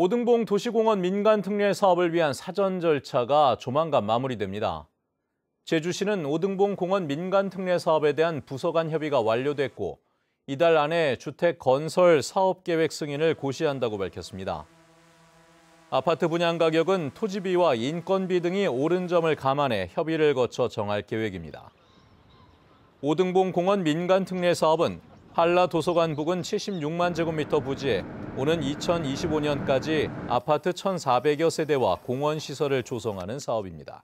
오등봉 도시공원 민간 특례 사업을 위한 사전 절차가 조만간 마무리됩니다. 제주시는 오등봉 공원 민간 특례 사업에 대한 부서 간 협의가 완료됐고 이달 안에 주택 건설 사업 계획 승인을 고시한다고 밝혔습니다. 아파트 분양 가격은 토지비와 인건비 등이 오른 점을 감안해 협의를 거쳐 정할 계획입니다. 오등봉 공원 민간 특례 사업은 한라 도서관 부근 76만 제곱미터 부지에 오는 2025년까지 아파트 1,400여 세대와 공원 시설을 조성하는 사업입니다.